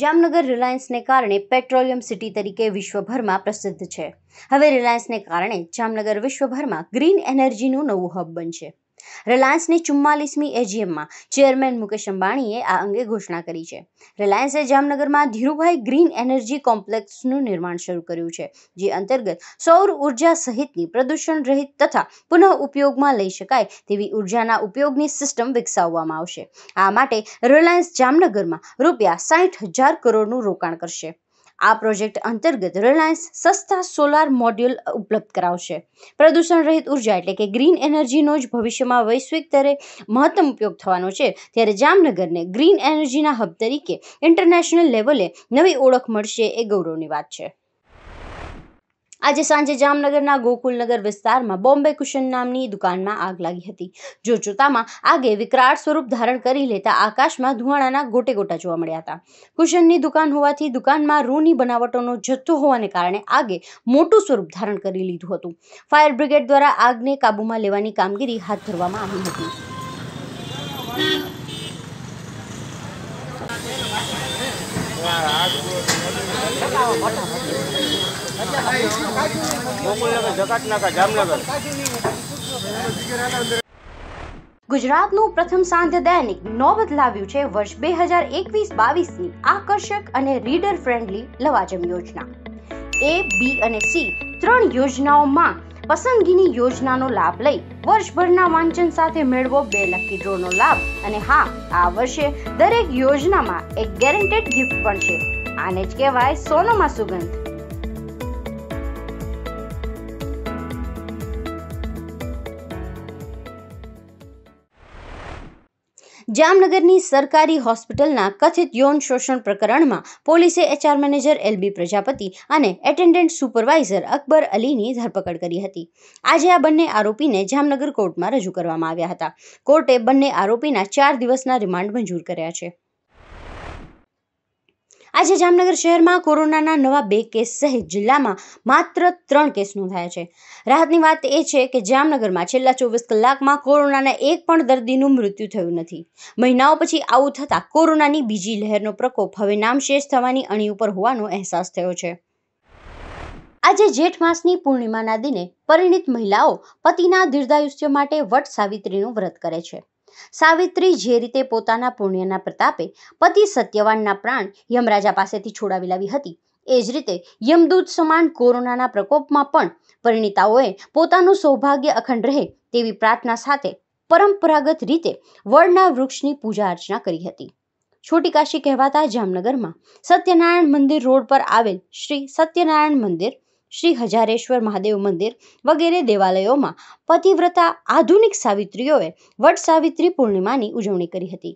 જામનગર રિલાયન્સને કારણે petroleum city તરીકે વિશ્વભરમાં પ્રસિદ્ધ છે હવે રિલાયન્સને કારણે જામનગર વિશ્વભરમાં ગ્રીન એનર્જીનું નવું હબ બનશે રિલાયન્સની ચુમ્માલીસમી એજીએમમાં ચેરમેન મુકેશ અંબાણીએ આ અંગે ઘોષણા કરી છે રિલાયન્સે જામનગરમાં ધીરુભાઈ ગ્રીન એનર્જી કોમ્પ્લેક્સનું નિર્માણ શરૂ કર્યું છે જે અંતર્ગત સૌર ઉર્જા સહિતની પ્રદૂષણ રહિત તથા પુનઃ ઉપયોગમાં લઈ શકાય તેવી ઉર્જાના ઉપયોગની સિસ્ટમ વિકસાવવામાં આવશે આ માટે રિલાયન્સ જામનગરમાં રૂપિયા સાઠ હજાર કરોડનું રોકાણ કરશે આ પ્રોજેક્ટ અંતર્ગત રિલાયન્સ સસ્તા સોલાર મોડ્યુલ ઉપલબ્ધ કરાવશે પ્રદૂષણ રહિત ઉર્જા એટલે કે ગ્રીન એનર્જીનો જ ભવિષ્યમાં વૈશ્વિક સ્તરે મહત્તમ ઉપયોગ થવાનો છે ત્યારે જામનગરને ગ્રીન એનર્જીના હબ તરીકે ઇન્ટરનેશનલ લેવલે નવી ઓળખ મળશે એ ગૌરવની વાત છે આજે સાંજે જામનગરના ગોકુલનગર વિસ્તારમાં બોમ્બે કુશન નામની દુકાનમાં આગ લાગી હતી જોજોતામાં આગે વિકરાળ સ્વરૂપ ધારણ કરી લેતા આકાશમાં ધુમાડાના ગોટે ગોટા જોવા મળ્યા હતા કુશનની દુકાન હોવાથી દુકાનમાં રૂની બનાવટોનો જથ્થો હોવાને કારણે આગે મોટું સ્વરૂપ ધારણ કરી લીધું હતું ફાયર બ્રિગેડ દ્વારા આગને કાબૂમાં લેવાની કામગીરી હાથ ધરવામાં આવી હતી Wow, ગુજરાતનું પ્રથમ સાંધ્ય દૈનિક નોબત લાવ્યું છે વર્ષ બે હજાર એકવીસ બાવીસની આકર્ષક અને રીડર ફ્રેન્ડલી લવાજમ યોજના એ બી અને સી ત્રણ યોજનાઓમાં પસંદગીની યોજનાનો લાભ લઈ વર્ષભરના વાંચન સાથે મેળવો બે લકી ડ્રોનો લાભ અને હા આ વર્ષે દરેક યોજનામાં એક ગેરંટેડ ગિફ્ટ પણ છે આને જ કહેવાય સોનામાં સુગંધ જામનગરની સરકારી હોસ્પિટલના કથિત યૌન શોષણ પ્રકરણમાં પોલીસે એચઆર મેનેજર એલબી પ્રજાપતિ અને એટેન્ડન્ટ સુપરવાઇઝર અકબર અલીની ધરપકડ કરી હતી આજે આ બંને આરોપીને જામનગર કોર્ટમાં રજૂ કરવામાં આવ્યા હતા કોર્ટે બંને આરોપીના ચાર દિવસના રિમાન્ડ મંજૂર કર્યા છે આજે જામનગર શહેરમાં કોરોનાના નવા બે કેસ સહિત જિલ્લામાં માત્ર ત્રણ કેસ નોંધાયા છે રાહતની વાત એ છે કે જામનગરમાં છેલ્લા ચોવીસ કલાકમાં કોરોનાના એક પણ દર્દીનું મૃત્યુ થયું નથી મહિનાઓ પછી આવું થતાં કોરોનાની બીજી લહેરનો પ્રકોપ હવે નામશેષ થવાની અણી ઉપર હોવાનો અહેસાસ થયો છે આજે જેઠ માસની પૂર્ણિમાના દિને પરિણિત મહિલાઓ પતિના દીર્ઘાયુષ્ય માટે વટ સાવિત્રીનું વ્રત કરે છે સાવિત્રી જે રીતે પોતાના પુણ્યના પ્રતાપે પતિ સત્યવાનના પ્રાણ યમરાજા પાસેથી છોડાવી લાવી હતી એ જ રીતે યમદૂત સમાન કોરોનાના પ્રકોપમાં પણ પરિણીતાઓએ પોતાનું સૌભાગ્ય અખંડ રહે તેવી પ્રાર્થના સાથે પરંપરાગત રીતે વડના વૃક્ષની પૂજા અર્ચના કરી હતી છોટી કાશી કહેવાતા જામનગરમાં સત્યનારાયણ મંદિર રોડ પર આવેલ શ્રી સત્યનારાયણ મંદિર શ્રી હજારેશ્વર મહાદેવ મંદિર વગેરે દેવાલયોમાં પતિવ્રતા આધુનિક સાવિત્રીઓએ વટ સાવિત્રી પૂર્ણિમાની ઉજવણી કરી હતી